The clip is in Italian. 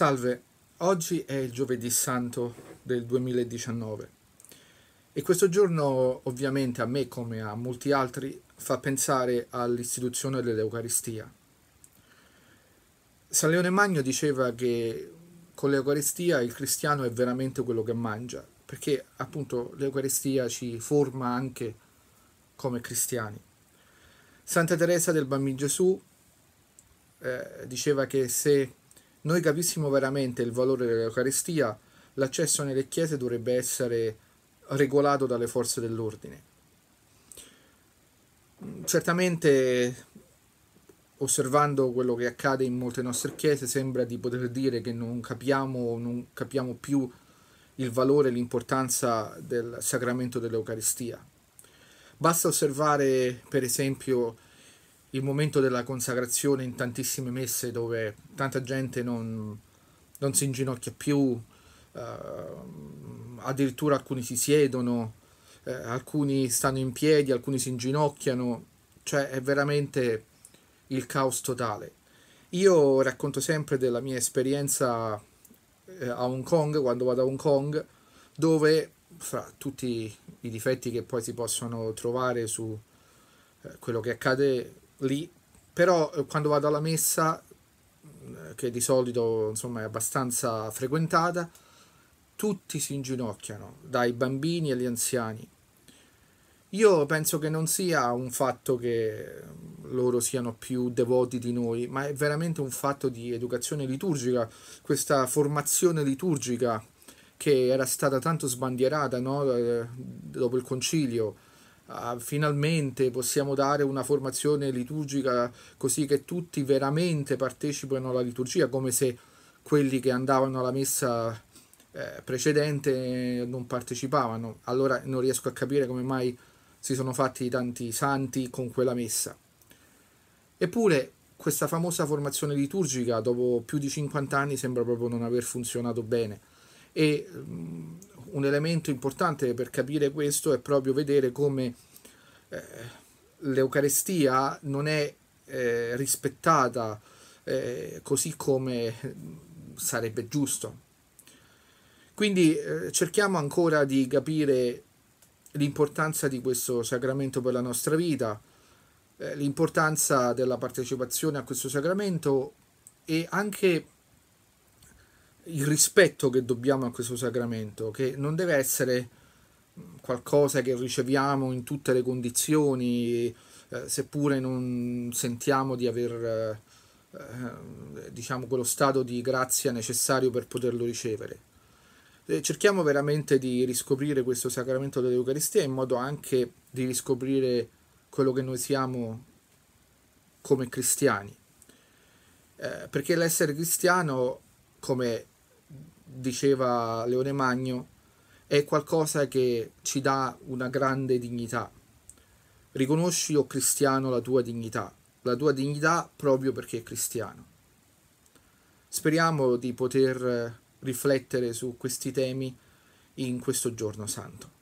Salve, oggi è il giovedì santo del 2019 e questo giorno ovviamente a me come a molti altri fa pensare all'istituzione dell'Eucaristia. San Leone Magno diceva che con l'Eucaristia il cristiano è veramente quello che mangia, perché appunto l'Eucaristia ci forma anche come cristiani. Santa Teresa del Bambino Gesù eh, diceva che se noi capissimo veramente il valore dell'Eucaristia, l'accesso nelle chiese dovrebbe essere regolato dalle forze dell'ordine. Certamente, osservando quello che accade in molte nostre chiese, sembra di poter dire che non capiamo, non capiamo più il valore e l'importanza del sacramento dell'Eucaristia. Basta osservare, per esempio, il momento della consacrazione in tantissime messe dove tanta gente non, non si inginocchia più, eh, addirittura alcuni si siedono, eh, alcuni stanno in piedi, alcuni si inginocchiano, cioè è veramente il caos totale. Io racconto sempre della mia esperienza eh, a Hong Kong, quando vado a Hong Kong, dove fra tutti i difetti che poi si possono trovare su eh, quello che accade lì, però eh, quando vado alla messa, eh, che di solito insomma, è abbastanza frequentata, tutti si inginocchiano, dai bambini agli anziani. Io penso che non sia un fatto che mm, loro siano più devoti di noi, ma è veramente un fatto di educazione liturgica, questa formazione liturgica che era stata tanto sbandierata no? Eh, dopo il concilio, Ah, finalmente possiamo dare una formazione liturgica così che tutti veramente partecipano alla liturgia, come se quelli che andavano alla messa eh, precedente non partecipavano. Allora non riesco a capire come mai si sono fatti tanti santi con quella messa. Eppure questa famosa formazione liturgica dopo più di 50 anni sembra proprio non aver funzionato bene e mh, mm, un elemento importante per capire questo è proprio vedere come eh, l'Eucarestia non è eh, rispettata eh, così come sarebbe giusto. Quindi eh, cerchiamo ancora di capire l'importanza di questo sacramento per la nostra vita, eh, l'importanza della partecipazione a questo sacramento e anche il rispetto che dobbiamo a questo sacramento, che non deve essere qualcosa che riceviamo in tutte le condizioni, eh, seppure non sentiamo di aver eh, eh diciamo quello stato di grazia necessario per poterlo ricevere. cerchiamo veramente di riscoprire questo sacramento dell'Eucaristia in modo anche di riscoprire quello che noi siamo come cristiani. Eh, perché l'essere cristiano, come diceva Leone Magno, è qualcosa che ci dà una grande dignità. Riconosci, o oh cristiano, la tua dignità, la tua dignità proprio perché è cristiano. Speriamo di poter riflettere su questi temi in questo giorno santo.